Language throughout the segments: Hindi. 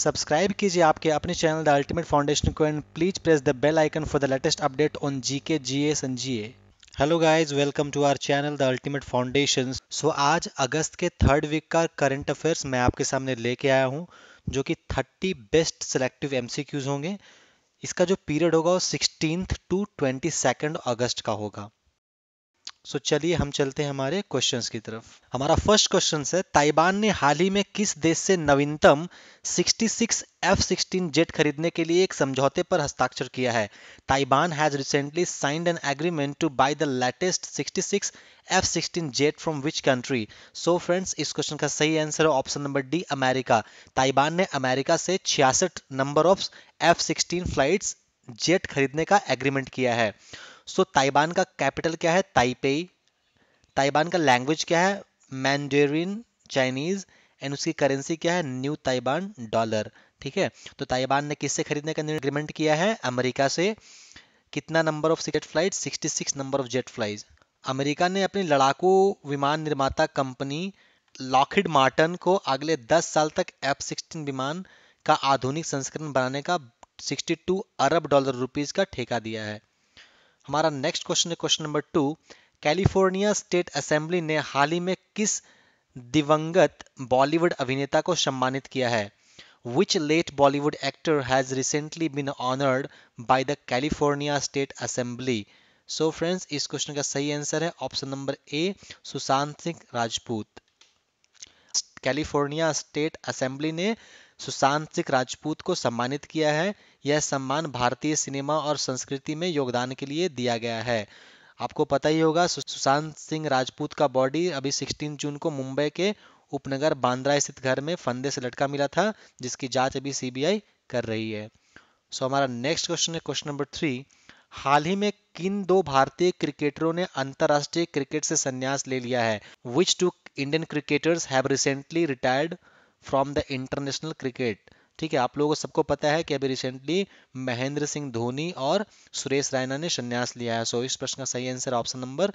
सब्सक्राइब कीजिए आपके अपने चैनल द अल्टीमेट फाउंडेशन को and please press the bell icon for the latest update on G K G S and G A hello guys welcome to our channel the ultimate foundation so आज अगस्त के थर्ड वीक का करंट अफेयर्स मैं आपके सामने लेके आया हूँ जो कि 30 बेस्ट सेलेक्टिव एमसीक्यूज होंगे इसका जो पीरियड होगा वो सिक्सटीन टू ट्वेंटी अगस्त का होगा सो so, चलिए हम चलते हैं हमारे क्वेश्चंस की तरफ हमारा फर्स्ट क्वेश्चन है ताइवान ने हाल ही में किस देश से नवीनतम 66 F-16 जेट खरीदने के लिए एक समझौते पर हस्ताक्षर किया है Taiwan has recently signed an agreement to buy the latest 66 F-16 jet from which country so friends इस क्वेश्चन का सही आंसर है option number D America Taiwan ने अमेरिका से छियासठ number of F sixteen flights jet खरीदने का एग्रीमेंट किया है सो ताइबान का कैपिटल क्या है ताइपे ताइबान का लैंग्वेज क्या है मैंडेरिन चाइनीज एंड उसकी करेंसी क्या है न्यू ताइबान डॉलर ठीक है तो ताइबान ने किससे खरीदने का एग्रीमेंट किया है अमेरिका से कितना number of jet flight 66 number of jet flight America ने अपनी लड़ाकू विमान निर्माता कंपनी लॉकहिड मार्टन को अगले 10 साल तक एफ सिक्सटीन विमान का आधुनिक संस्करण बनाने का 62 अरब डॉलर रुपीज का ठेका दिया है हमारा नेक्स्ट क्वेश्चन है question number two California state assembly ने हाल ही में किस दिवंगत बॉलीवुड अभिनेता को सम्मानित किया है which late Bollywood actor has recently been honoured by the California state assembly so friends इस क्वेश्चन का सही आंसर है option number A Sushant Singh Rajput California state assembly ने सुशांत सिंह राजपूत को सम्मानित किया है यह सम्मान भारतीय सिनेमा और संस्कृति में योगदान के लिए दिया गया है आपको पता ही होगा सुशांत सिंह राजपूत का बॉडी अभी 16 जून को मुंबई के उपनगर बांद्रा स्थित घर में फंदे से लटका मिला था जिसकी जांच अभी सीबीआई कर रही है सो हमारा नेक्स्ट क्वेश्चन है क्वेश्चन नंबर थ्री हाल ही में किन दो भारतीय क्रिकेटरों ने अंतर्राष्ट्रीय क्रिकेट से संन्यास ले लिया है which two Indian cricketers have recently retired from the international cricket ठीक है आप लोगों को सबको पता है कि अभी रिसेंटली महेंद्र सिंह धोनी और सुरेश रायना ने संन्यास लिया है सो इस प्रश्न का सही answer option number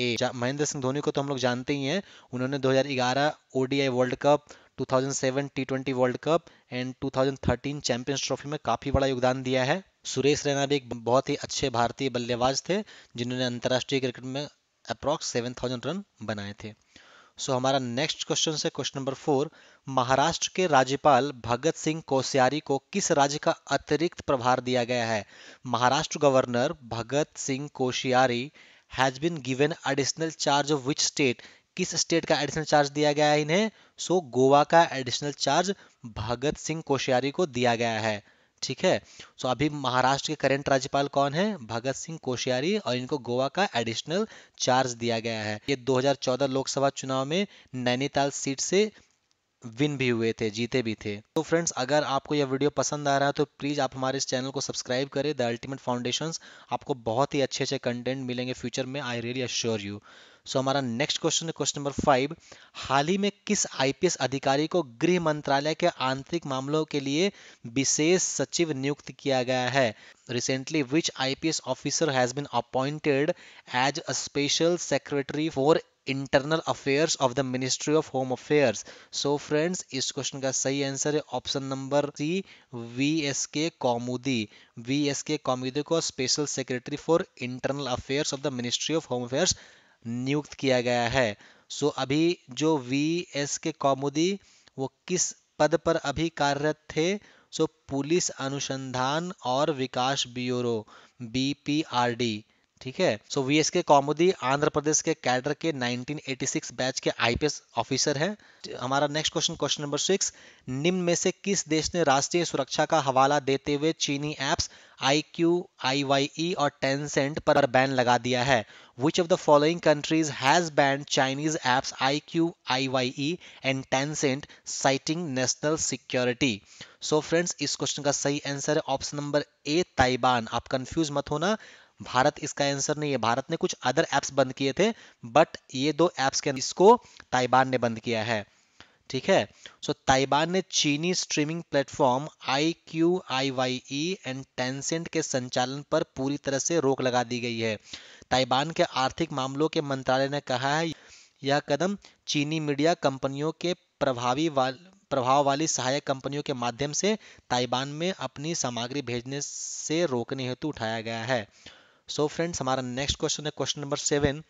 A Mahendra Singh Dhoni को तो हम लोग जानते ही हैं उन्होंने 2011 ODI world cup 2007 T20 world cup and 2013 champions trophy में काफी बड़ा योगदान दिया है सुरेश रैना भी एक बहुत ही अच्छे भारतीय बल्लेबाज थे जिन्होंने अंतर्राष्ट्रीय क्रिकेट में अप्रॉक्स 7000 रन बनाए थे सो हमारा नेक्स्ट क्वेश्चन है क्वेश्चन नंबर फोर महाराष्ट्र के राज्यपाल भगत सिंह कोश्यारी को किस राज्य का अतिरिक्त प्रभार दिया गया है Maharashtra governor Bhagat Singh Koshyari has been given additional charge of which state किस स्टेट का एडिशनल चार्ज दिया गया है इन्हें सो गोवा का एडिशनल चार्ज भगत सिंह कोश्यारी को दिया गया है ठीक है सो अभी महाराष्ट्र के करंट राज्यपाल कौन है भगत सिंह कोश्यारी और इनको गोवा का एडिशनल चार्ज दिया गया है ये 2014 लोकसभा चुनाव में नैनीताल सीट से विन भी हुए थे जीते भी थे तो फ्रेंड्स अगर आपको यह वीडियो पसंद आ रहा है तो प्लीज़ आप हमारे इस चैनल को सब्सक्राइब करें द अल्टीमेट फाउंडेशन आपको बहुत ही अच्छे अच्छे कंटेंट मिलेंगे फ्यूचर में I really assure you so हमारा next question question number five हाल ही में किस आईपीएस अधिकारी को गृह मंत्रालय के आंतरिक मामलों के लिए विशेष सचिव नियुक्त किया गया है recently which IPS officer has been appointed as a special secretary for internal affairs of the ministry of home affairs so friends इस क्वेश्चन का सही आंसर है option number C V S K Kaumudi V S K Kaumudi को special secretary for internal affairs of the ministry of home affairs नियुक्त किया गया है सो अभी जो वी एस के कौमुदी वो किस पद पर अभी कार्यरत थे सो पुलिस अनुसंधान और विकास ब्यूरो बीपीआरडी ठीक है सो वी एस के कौमुदी आंध्र प्रदेश के कैडर के 1986 बैच के आईपीएस ऑफिसर हैं हमारा next question question number six निम्न में से किस देश ने राष्ट्रीय सुरक्षा का हवाला देते हुए चीनी apps I Q I Y I और सेंट पर बैन लगा दिया है which of the following countries has banned Chinese apps I Q I Y I and Tencent citing national security so friends इस क्वेश्चन का सही आंसर है ऑप्शन नंबर ए ताइबान आप कंफ्यूज मत होना भारत इसका आंसर नहीं है भारत ने कुछ अदर एप्स बंद किए थे बट ये दो एप्स के इसको ताइबान ने बंद किया है ठीक है सो so, ताइबान ने चीनी streaming platform I Q I Y I and Tencent के संचालन पर पूरी तरह से रोक लगा दी गई है ताइबान के आर्थिक मामलों के मंत्रालय ने कहा है यह कदम चीनी मीडिया कंपनियों के प्रभावी वाल प्रभाव वाली सहायक कंपनियों के माध्यम से ताइवान में अपनी सामग्री भेजने से रोकने हेतु उठाया गया है सो फ्रेंड्स हमारा नेक्स्ट क्वेश्चन है क्वेश्चन नंबर सेवन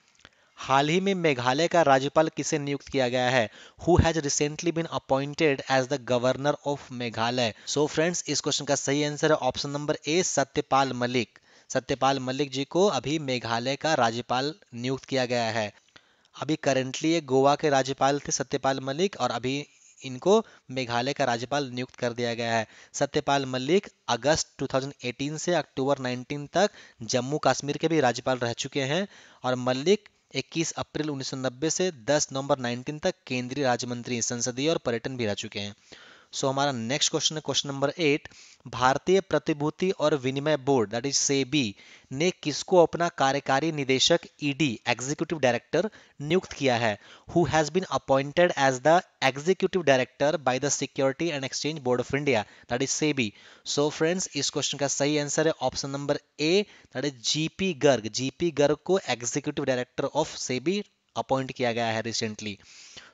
हाल ही में मेघालय का राज्यपाल किसे नियुक्त किया गया है who has recently been appointed as the governor of Meghalaya so friends इस क्वेश्चन का सही आंसर है option number A Satyapal Malik Satyapal Malik ji को अभी मेघालय का राज्यपाल नियुक्त किया गया है अभी करेंटली ये गोवा के राज्यपाल थे सत्यपाल मलिक और अभी इनको मेघालय का राज्यपाल नियुक्त कर दिया गया है सत्यपाल मलिक अगस्त 2018 से अक्टूबर 19 तक जम्मू कश्मीर के भी राज्यपाल रह चुके हैं और मलिक 21 अप्रैल 1990 से 10 नवंबर 19 तक केंद्रीय राज्य मंत्री संसदीय और पर्यटन भी रह चुके हैं सो हमारा नेक्स्ट क्वेश्चन है क्वेश्चन नंबर एट भारतीय प्रतिभूति और विनिमय बोर्ड दैट इज सेबी ने किसको अपना कार्यकारी निदेशक ईडी एग्जीक्यूटिव डायरेक्टर नियुक्त किया है who has been appointed as the executive director by the security and exchange board of India that is SEBI so friends इस क्वेश्चन का सही आंसर है option number A that is G P Garg G P Garg को executive director of SEBI appoint किया गया है रिसेंटली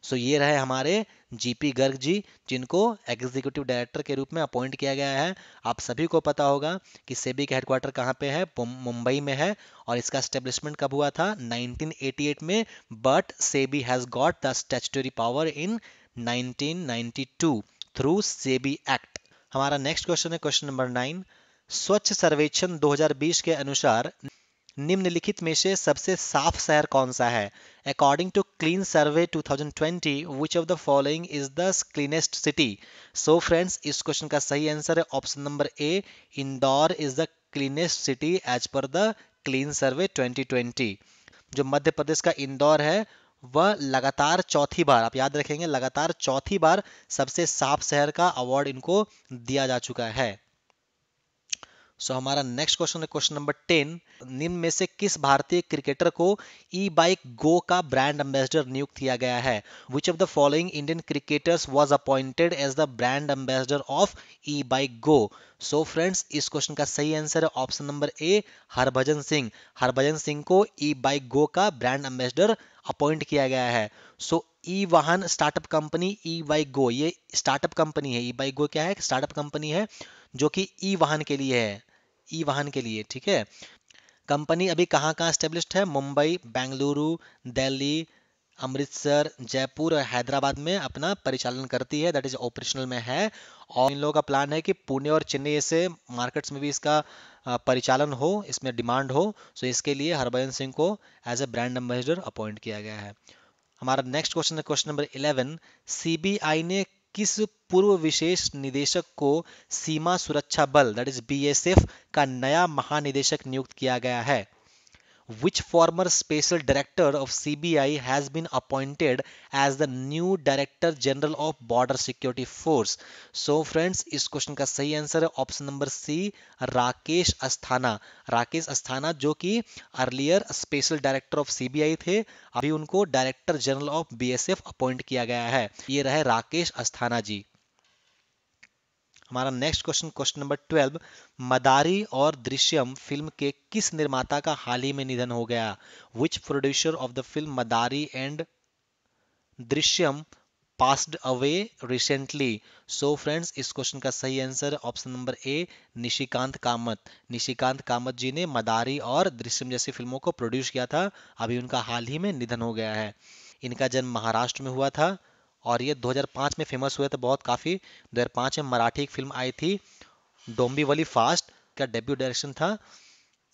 सो so, ये रहे हमारे जीपी गर्ग जी जिनको एग्जीक्यूटिव डायरेक्टर के रूप में अपॉइंट किया गया है आप सभी को पता होगा कि सेबी का हेडक्वार्टर कहाँ पे है मुंबई में है और इसका स्टेब्लिशमेंट कब हुआ था 1988 में but SEBI has got the statutory power in 1992 through SEBI act हमारा नेक्स्ट क्वेश्चन है क्वेश्चन नंबर नाइन स्वच्छ सर्वेक्षण 2020 के अनुसार निम्नलिखित में से सबसे साफ शहर कौन सा है according to clean survey 2020 which of the following is the cleanest city so friends इस क्वेश्चन का सही आंसर है option number A Indore is the cleanest city as per the clean survey 2020 जो मध्य प्रदेश का इंदौर है वह लगातार चौथी बार आप याद रखेंगे लगातार चौथी बार सबसे साफ शहर का अवार्ड इनको दिया जा चुका है सो so, हमारा नेक्स्ट क्वेश्चन है क्वेश्चन नंबर टेन निम्न में से किस भारतीय क्रिकेटर को ई बाइक गो का ब्रांड एम्बेसडर नियुक्त किया गया है which of the following Indian cricketers was appointed as the brand ambassador of E bike go so friends इस क्वेश्चन का सही आंसर है option number A Harbhajan Singh Harbhajan Singh को ई बाइक गो का ब्रांड एम्बेसडर अपॉइंट किया गया है सो ई वाहन startup company E bike go ये स्टार्टअप कंपनी है ई बाइक गो क्या है स्टार्टअप कंपनी है जो कि ई वाहन के लिए है ई वाहन के लिए ठीक है कंपनी अभी कहाँ कहाँ स्टेब्लिश्ड है मुंबई बेंगलुरु दिल्ली अमृतसर जयपुर और हैदराबाद में अपना परिचालन करती है दैट इज ऑपरेशनल में है और इन लोगों का प्लान है कि पुणे और चेन्नई से मार्केट्स में भी इसका परिचालन हो इसमें डिमांड हो सो इसके लिए हरभजन सिंह को as a brand ambassador appoint किया गया है हमारा नेक्स्ट क्वेश्चन है क्वेश्चन नंबर इलेवन सी ने किस पूर्व विशेष निदेशक को सीमा सुरक्षा बल दैट इज बी का नया महानिदेशक नियुक्त किया गया है which former special director of CBI has been appointed as the new director general of border security force so friends इस क्वेश्चन का सही आंसर है option number C Rakesh Asthana Rakesh Asthana जो कि earlier special director of CBI थे अभी उनको director general of BSF appoint किया गया है ये रहे राकेश अस्थाना जी हमारा next question question number twelve Madaari और दृश्यम फिल्म के किस निर्माता का हाल ही में निधन हो गया which producer of the film Madaari and Drishyam passed away recently so friends इस क्वेश्चन का सही answer option number A Nishikant Kamat Nishikant Kamat ji ने मदारी और दृश्यम जैसी फिल्मों को प्रोड्यूस किया था अभी उनका हाल ही में निधन हो गया है इनका जन्म महाराष्ट्र में हुआ था और ये 2005 में फेमस हुए थे बहुत काफ़ी 2005 में मराठी एक फिल्म आई थी डोम्बीवली फास्ट का डेब्यू डायरेक्शन था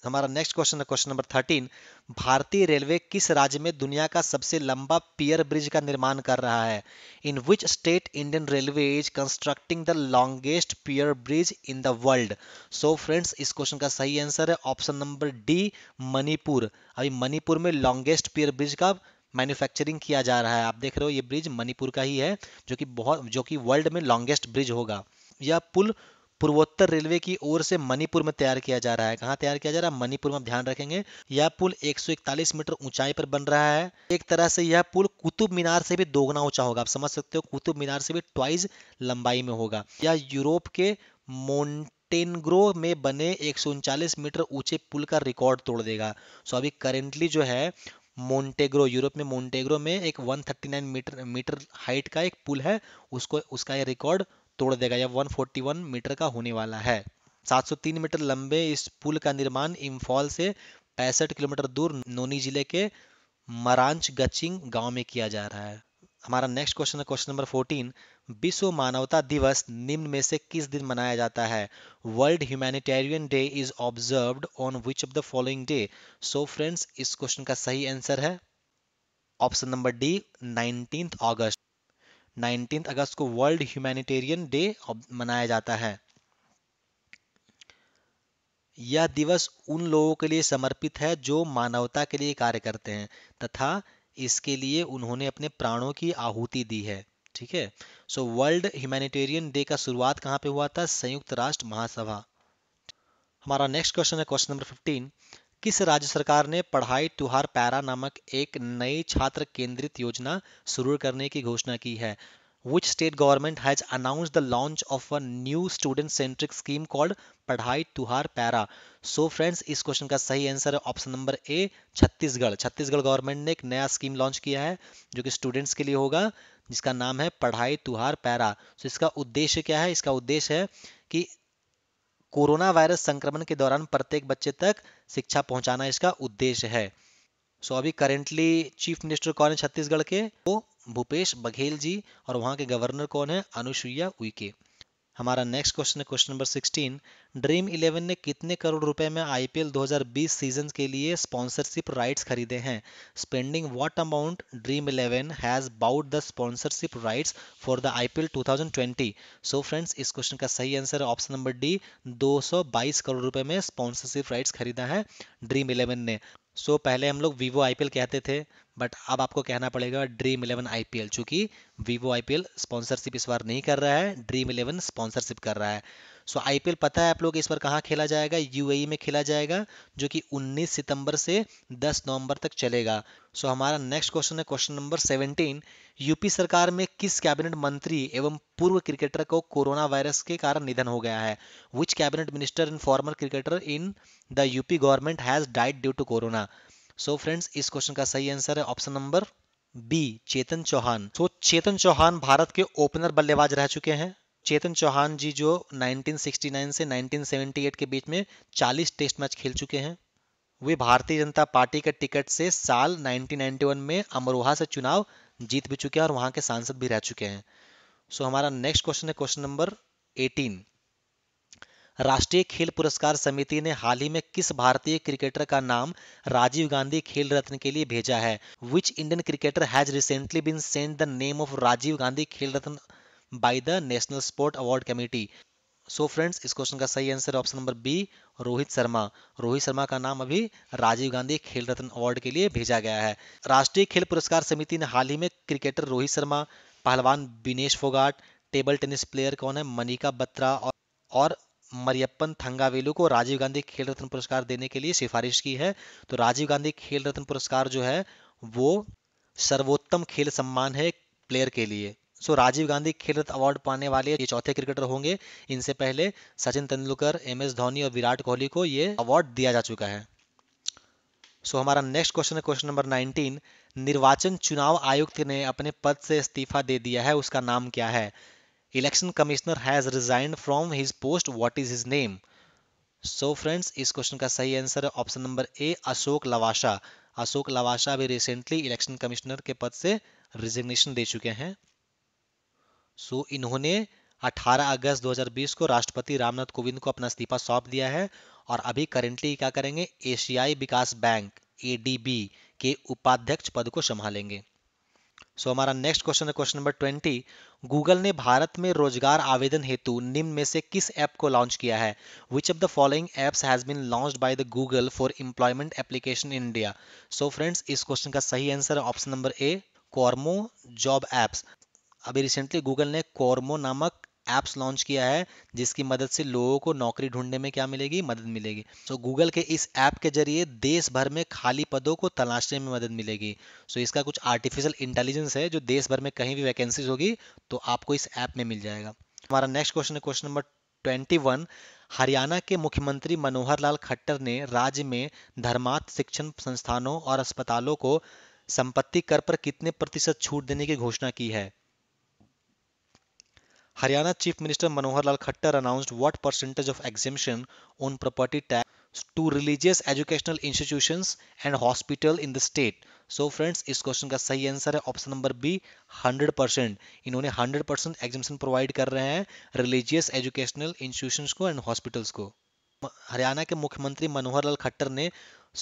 हमारा नेक्स्ट क्वेश्चन है क्वेश्चन नंबर थर्टीन भारतीय रेलवे किस राज्य में दुनिया का सबसे लंबा पियर ब्रिज का निर्माण कर रहा है in which state Indian railway is constructing the longest pier bridge in the world so friends इस क्वेश्चन का सही आंसर है ऑप्शन नंबर डी मणिपुर अभी मणिपुर में लॉन्गेस्ट पियर ब्रिज का मैन्युफैक्चरिंग किया जा रहा है आप देख रहे हो ये ब्रिज मणिपुर का ही है जो कि बहुत जो कि वर्ल्ड में लॉन्गेस्ट ब्रिज होगा यह पुल पूर्वोत्तर रेलवे की ओर से मणिपुर में तैयार किया जा रहा है कहाँ तैयार किया जा रहा है मणिपुर में ध्यान रखेंगे यह पुल 141 मीटर ऊंचाई पर बन रहा है एक तरह से यह पुल कुतुब मीनार से भी दोगुना ऊंचा होगा आप समझ सकते हो कुतुब मीनार से भी ट्वाइस लंबाई में होगा यह यूरोप के मोन्टेनग्रो में बने एक मीटर ऊंचे पुल का रिकॉर्ड तोड़ देगा सो अभी करेंटली जो है मोन्टेग्रो यूरोप में मोन्टेग्रो में एक 139 मीटर मीटर हाइट का एक पुल है उसको उसका ये रिकॉर्ड तोड़ देगा या 141 मीटर का होने वाला है 703 मीटर लंबे इस पुल का निर्माण इम्फॉल से पैंसठ किलोमीटर दूर नोनी जिले के मरांच गचिंग गांव में किया जा रहा है हमारा नेक्स्ट क्वेश्चन है क्वेश्चन नंबर 14 विश्व मानवता दिवस निम्न में से किस दिन मनाया जाता है world humanitarian day is observed on which of the following day so friends इस क्वेश्चन का सही आंसर है option number D nineteen August nineteen August को वर्ल्ड ह्यूमैनिटेरियन डे मनाया जाता है यह दिवस उन लोगों के लिए समर्पित है जो मानवता के लिए कार्य करते हैं तथा इसके लिए उन्होंने अपने प्राणों की आहुति दी है ठीक है सो वर्ल्ड ह्यूमैनिटेरियन डे का शुरुआत कहाँ पे हुआ था संयुक्त राष्ट्र महासभा हमारा नेक्स्ट क्वेश्चन है क्वेश्चन नंबर फिफ्टीन किस राज्य सरकार ने पढ़ाई त्योहार पैरा नामक एक नई छात्र केंद्रित योजना शुरू करने की घोषणा की है which state government has announced the launch of a new student centric scheme called Padhai Tuhar Para so friends इस क्वेश्चन का सही आंसर है option number A Chhattisgarh Chhattisgarh government ने एक नया स्कीम लॉन्च किया है जो कि स्टूडेंट्स के लिए होगा जिसका नाम है पढ़ाई तुहार पैरा सो इसका उद्देश्य क्या है इसका उद्देश्य है कि कोरोना वायरस संक्रमण के दौरान प्रत्येक बच्चे तक शिक्षा पहुंचाना इसका उद्देश्य है सो so, अभी करेंटली चीफ मिनिस्टर कौन है छत्तीसगढ़ के वो भूपेश बघेल जी और वहाँ के गवर्नर कौन है अनुसुईया उइके हमारा नेक्स्ट क्वेश्चन है क्वेश्चन नंबर 16 ड्रीम इलेवन ने कितने करोड़ रुपए में आईपीएल 2020 सीजन के लिए स्पॉन्सरशिप राइट्स खरीदे हैं spending what amount dream eleven has bought the sponsorship rights for the IPL 2020 so so friends इस क्वेश्चन का सही answer option number D 222 crore रुपए में स्पॉन्सरशिप राइट्स खरीदा है ड्रीम इलेवन ने सो so, पहले हम लोग वीवो आई कहते थे बट अब आपको कहना पड़ेगा ड्रीम इलेवन आई चूंकि वीवो आई स्पॉन्सरशिप इस बार नहीं कर रहा है ड्रीम इलेवन स्पॉन्सरशिप कर रहा है सो आईपीएल पता है आप लोग इस बार कहाँ खेला जाएगा यूएई e में खेला जाएगा जो कि 19 सितंबर से 10 नवंबर तक चलेगा सो so, हमारा नेक्स्ट क्वेश्चन है क्वेश्चन नंबर 17 यूपी सरकार में किस कैबिनेट मंत्री एवं पूर्व क्रिकेटर को कोरोना वायरस के कारण निधन हो गया है which cabinet minister and former cricketer in the UP government has died due to corona so friends इस क्वेश्चन का सही आंसर है option number B Chetan Chauhan so so, Chetan Chauhan Bharat के ओपनर बल्लेबाज रह चुके हैं चेतन चौहान जी जो 1969 से 1978 के बीच में 40 टेस्ट मैच खेल चुके हैं वे भारतीय जनता पार्टी के टिकट से साल 1991 में अमरोहा से चुनाव जीत भी चुके हैं और वहां के सांसद भी रह चुके हैं सो हमारा नेक्स्ट क्वेश्चन है क्वेश्चन नंबर 18 राष्ट्रीय खेल पुरस्कार समिति ने हाल ही में किस भारतीय क्रिकेटर का नाम राजीव गांधी खेल रत्न के लिए भेजा है which Indian cricketer has recently been sent the name of Rajiv Gandhi Khel Ratna by the national sport award committee so friends इस क्वेश्चन का सही answer option number B Rohit Sharma Rohit Sharma का नाम अभी राजीव गांधी खेल रत्न अवार्ड के लिए भेजा गया है राष्ट्रीय खेल पुरस्कार समिति ने हाल ही में क्रिकेटर रोहित शर्मा पहलवान Vinesh Phogat table tennis player कौन है मनिका बत्रा और, और मरियप्पन थंगावेलू को राजीव गांधी खेल रत्न पुरस्कार देने के लिए सिफारिश की है तो राजीव गांधी खेल रत्न पुरस्कार जो है वो सर्वोत्तम खेल सम्मान है प्लेयर के लिए सो राजीव गांधी खेल रत्न अवार्ड पाने वाले ये चौथे क्रिकेटर होंगे इनसे पहले सचिन तेंदुलकर एम एस धोनी और विराट कोहली को ये अवार्ड दिया जा चुका है सो so, हमारा नेक्स्ट क्वेश्चन है क्वेश्चन नंबर 19 निर्वाचन चुनाव आयुक्त ने अपने पद से इस्तीफा दे दिया है उसका नाम क्या है election commissioner has resigned from his post what is his name so friends इस क्वेश्चन का सही आंसर है option number A Ashok Lavasa Ashok Lavasa भी रिसेंटली इलेक्शन कमिश्नर के पद से रिजिग्नेशन दे चुके हैं सो इन्होंने 18 अगस्त 2020 को राष्ट्रपति रामनाथ कोविंद को अपना इस्तीफा सौंप दिया है और अभी करेंटली क्या करेंगे एशियाई विकास बैंक ए के उपाध्यक्ष पद को संभालेंगे सो so, हमारा नेक्स्ट क्वेश्चन है क्वेश्चन नंबर ट्वेंटी गूगल ने भारत में रोजगार आवेदन हेतु निम्न में से किस ऐप को लॉन्च किया है which of the following apps has been launch by the Google for employment application India so friends इस क्वेश्चन का सही आंसर है option number A Kormo job apps अभी रिसेंटली गूगल ने कॉर्मो नामक एप्स लॉन्च किया है जिसकी मदद से लोगों को नौकरी ढूंढने में क्या मिलेगी मदद मिलेगी सो so, गूगल के इस ऐप के जरिए देश भर में खाली पदों को तलाशने में मदद मिलेगी सो so, इसका कुछ आर्टिफिशियल इंटेलिजेंस है जो देश भर में कहीं भी वैकेंसीज होगी तो आपको इस ऐप में मिल जाएगा हमारा नेक्स्ट क्वेश्चन है question number twenty one Haryana के मुख्यमंत्री मनोहर लाल खट्टर ने राज्य में धर्मांत शिक्षण संस्थानों और अस्पतालों को संपत्ति कर पर कितने प्रतिशत छूट देने की घोषणा की है Haryana Chief Minister Manohar Lal Khattar announced what percentage of exemption on property tax to religious educational institutions and hospital in the state. So so friends इस क्वेश्चन का सही आंसर है ऑप्शन नंबर बी 100 परसेंट इन्होंने 100 परसेंट एग्जिबिशन प्रोवाइड कर रहे हैं रिलीजियस एजुकेशनल इंस्टीट्यूशन को एंड हॉस्पिटल्स को हरियाणा के मुख्यमंत्री मनोहर लाल खट्टर ने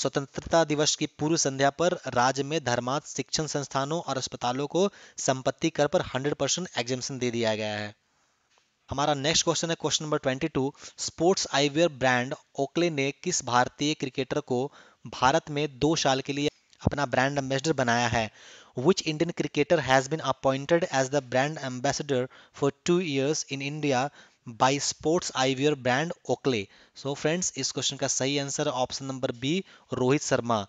स्वतंत्रता दिवस की पूर्व संध्या पर राज्य में धर्मांत शिक्षण संस्थानों और अस्पतालों को संपत्ति कर पर 100 परसेंट एग्जिबिशन दे दिया गया है हमारा नेक्स्ट क्वेश्चन है question number 22 sports eyewear brand Oakley ने किस भारतीय क्रिकेटर को भारत में दो साल के लिए अपना ब्रांड एम्बेसडर बनाया है which Indian cricketer has been appointed as the brand ambassador for two years in India by sports eyewear brand Oakley? So friends, इस क्वेश्चन का सही answer option number B Rohit Sharma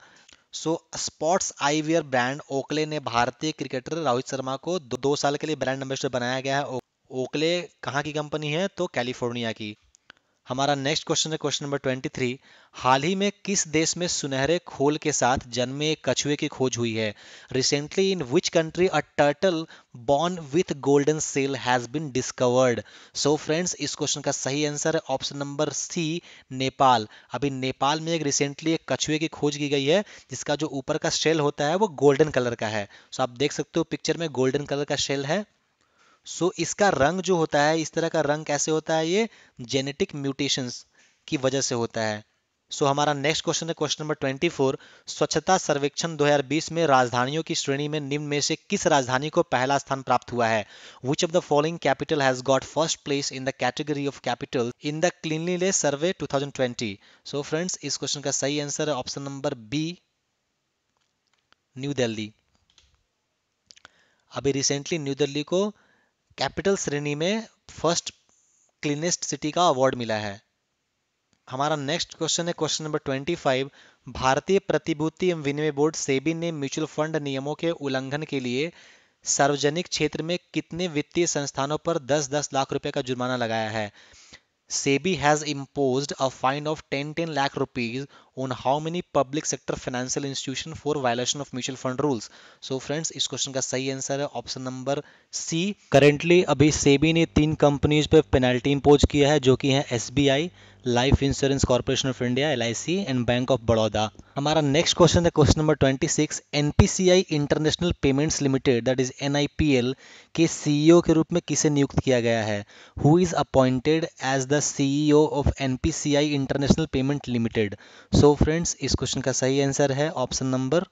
so sports eyewear brand Oakley ने भारतीय क्रिकेटर रोहित शर्मा को दो, दो साल के लिए ब्रांड एम्बेसडर बनाया गया है ओकले कहाँ की कंपनी है तो कैलिफोर्निया की हमारा नेक्स्ट क्वेश्चन है क्वेश्चन नंबर ट्वेंटी थ्री हाल ही में किस देश में सुनहरे खोल के साथ जन्मे कछुए की खोज हुई है recently in which country a turtle born with golden shell has been discovered so friends इस क्वेश्चन का सही आंसर है ऑप्शन नंबर सी नेपाल अभी नेपाल में एक रिसेंटली एक कछुए की खोज की गई है जिसका जो ऊपर का शेल होता है वो गोल्डन कलर का है सो so आप देख सकते हो पिक्चर में गोल्डन कलर का शेल है सो so, इसका रंग जो होता है इस तरह का रंग कैसे होता है ये जेनेटिक म्यूटेशंस की वजह से होता है सो so, हमारा नेक्स्ट क्वेश्चन है क्वेश्चन नंबर 24 स्वच्छता सर्वेक्षण 2020 में राजधानियों की श्रेणी में निम्न में से किस राजधानी को पहला स्थान प्राप्त हुआ है which of the following capital has got first place in the category of capital in the cleanliness survey 2020 so friends इस क्वेश्चन का सही आंसर है option number B New Delhi अभी रिसेंटली न्यू दिल्ली को कैपिटल श्रेणी में फर्स्ट क्लीनेस्ट सिटी का अवार्ड मिला है हमारा नेक्स्ट क्वेश्चन है क्वेश्चन नंबर 25 भारतीय प्रतिभूति एवं विनिमय बोर्ड सेबी ने म्यूचुअल फंड नियमों के उल्लंघन के लिए सार्वजनिक क्षेत्र में कितने वित्तीय संस्थानों पर 10-10 लाख रुपए का जुर्माना लगाया है SEBI has imposed a fine of 10 10 lakh rupees on how many public sector financial institution for violation of mutual fund rules so friends is question ka sahi answer hai option number C currently abhi SEBI ne teen companies pe penalty impose kiya hai jo ki hai SBI Life Insurance Corporation of India L and Bank of Baroda हमारा नेक्स्ट क्वेश्चन है question number 26 NPCI International Payments Limited that is NIPL के सीईओ e के रूप में किसे नियुक्त किया गया है who is appointed as the CEO of NPCI International Payment Limited so friends इस क्वेश्चन का सही आंसर है option number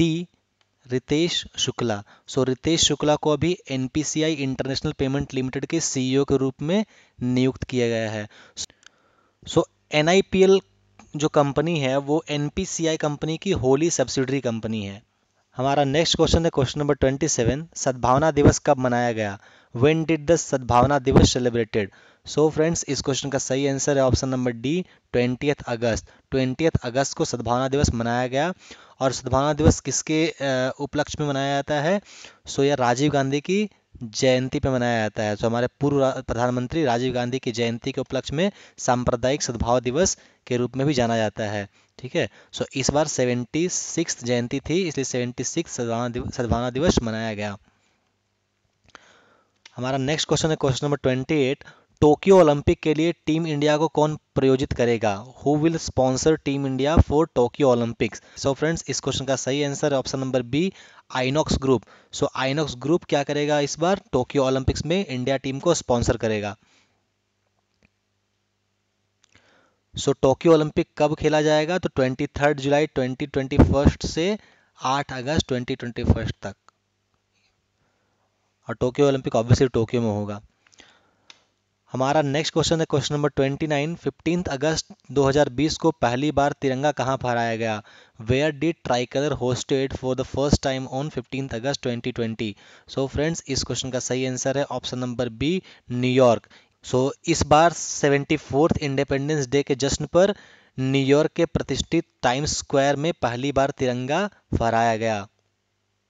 D Ritesh Shukla so so, Ritesh Shukla को अभी एनपीसीआई इंटरनेशनल पेमेंट लिमिटेड के सीईओ e के रूप में नियुक्त किया गया है so, सो एन जो कंपनी है वो एन कंपनी की होली सब्सिडरी कंपनी है हमारा नेक्स्ट क्वेश्चन है क्वेश्चन नंबर 27 सद्भावना दिवस कब मनाया गया when did the Sadbhavana Diwas celebrated so friends इस क्वेश्चन का सही आंसर है ऑप्शन नंबर डी ट्वेंटी अगस्त ट्वेंटी अगस्त को सद्भावना दिवस मनाया गया और सद्भावना दिवस किसके उपलक्ष्य में मनाया जाता है सो so, यह राजीव गांधी की जयंती पे मनाया जाता है तो हमारे पूर्व प्रधानमंत्री राजीव गांधी की जयंती के उपलक्ष्य में सांप्रदायिक सद्भाव दिवस के रूप में भी जाना जाता है ठीक है सो इस बार सेवेंटी सिक्स जयंती थी इसलिए सेवेंटी सिक्स सद्भावना दिवस मनाया गया हमारा नेक्स्ट क्वेश्चन है question number twenty eight Tokyo Olympic के लिए टीम इंडिया को कौन प्रयोजित करेगा who will sponsor team India for Tokyo Olympics so friends इस क्वेश्चन का सही आंसर है option number B Inox group so Inox group क्या करेगा इस बार टोक्यो ओलंपिक्स में इंडिया टीम को स्पॉन्सर करेगा सो टोक्यो ओलंपिक कब खेला जाएगा तो 23 जुलाई 2021 से आठ अगस्त 2021 तक और टोक्यो ओलंपिक ऑब्वियसली टोक्यो में होगा हमारा नेक्स्ट क्वेश्चन है question number twenty nine fifteen अगस्त 2020 को पहली बार तिरंगा कहाँ फहराया गया where did tricolour hosted for the first time on fifteen August 2020 so friends इस क्वेश्चन का सही आंसर है option number B New York so इस बार सेवेंटी फोर्थ इंडिपेंडेंस डे के जश्न पर न्यूयॉर्क के प्रतिष्ठित टाइम्स स्क्वायर में पहली बार तिरंगा फहराया गया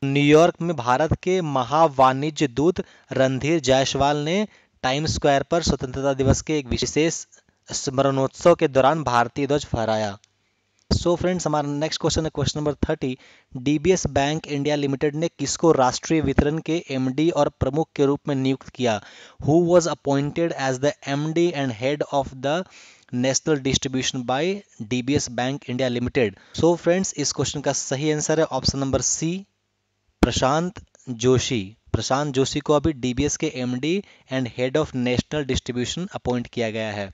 न्यूयॉर्क में भारत के महावाणिज्य दूत रणधीर जायसवाल ने टाइम स्क्वायर पर स्वतंत्रता दिवस के एक विशेष स्मरणोत्सव के दौरान भारतीय ध्वज फहराया सो फ्रेंड्स हमारा नेक्स्ट क्वेश्चन है question number thirty DBS bank India limited ने किसको राष्ट्रीय वितरण के एमडी और प्रमुख के रूप में नियुक्त किया who was appointed as the MD and head of the national distribution by DBS bank India limited so friends इस क्वेश्चन का सही आंसर है option number C Prashant Joshi Prashant Joshi को अभी डीबीएस के MD and head of national distribution appoint किया गया है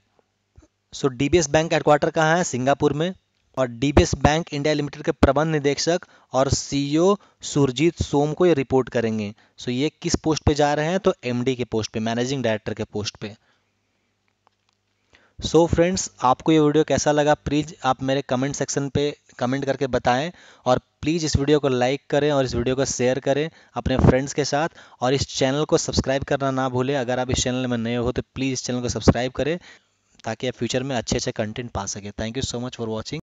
सो डीबीएस बैंक हेडक्वार्टर कहाँ है सिंगापुर में और डीबीएस बैंक इंडिया लिमिटेड के प्रबंध निदेशक और सीईओ e सुरजीत सोम को ये रिपोर्ट करेंगे सो so ये किस पोस्ट पे जा रहे हैं तो एमडी के पोस्ट पे मैनेजिंग डायरेक्टर के पोस्ट पे सो so फ्रेंड्स आपको ये वीडियो कैसा लगा प्लीज़ आप मेरे कमेंट सेक्शन पे कमेंट करके बताएं और प्लीज़ इस वीडियो को लाइक करें और इस वीडियो को शेयर करें अपने फ्रेंड्स के साथ और इस चैनल को सब्सक्राइब करना ना भूलें अगर आप इस चैनल में नए हो तो प्लीज़ इस चैनल को सब्सक्राइब करें ताकि आप फ्यूचर में अच्छे अच्छे कंटेंट पा सकें thank you so much for watching